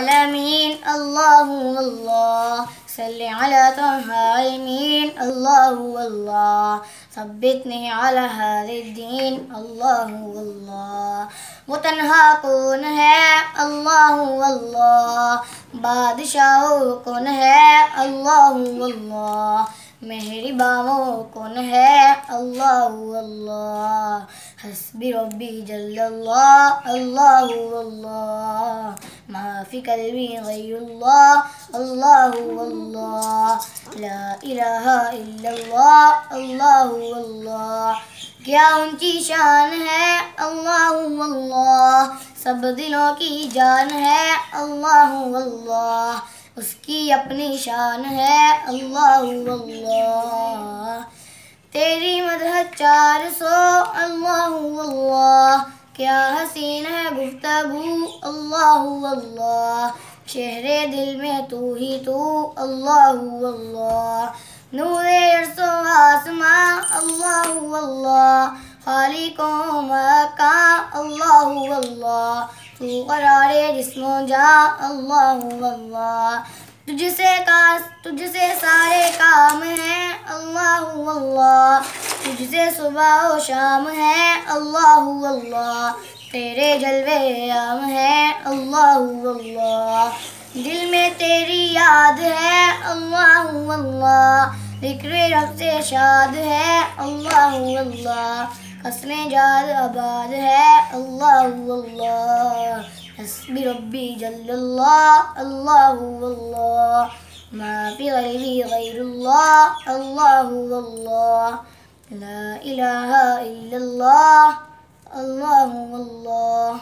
الأمين الله والله صل على طه يمين الله والله ثبتني على هذا الدين الله والله وطنها كون الله والله بادشاہ كون ہے الله والله مهربا كون ہے الله والله حسبي ربي جل الله الله والله ما فيك نبي غير الله الله والله لا إله إلا الله الله والله کیا ان شان ہے اللہ واللہ سب دلوں کی جان ہے اللہ واللہ اس کی اپنی شان ہے اللہ واللہ تیری مدہ چار سو اللہ واللہ کیا حسین ہے گفتگو اللہ اللہ شہر دل میں تو ہی تو اللہ اللہ نور آسمان اللہ خالی کو و کا اللہ تو جسم و جا اللہ تجھ سے کا تجھ سے سارے کام ہیں اللہ اللہ اٹھتے صبح و شام ہے اللہ تیرے جلوے عام ہے اللہ دل میں تیری یاد ہے اللہ ذکر رب سے شاد ہے اللہ قسم جاد آباد ہے اللہ ہسبی ربی جل اللہ اللہ ما فی غیبی غیر اللہ اللہ لا إله إلا الله الله والله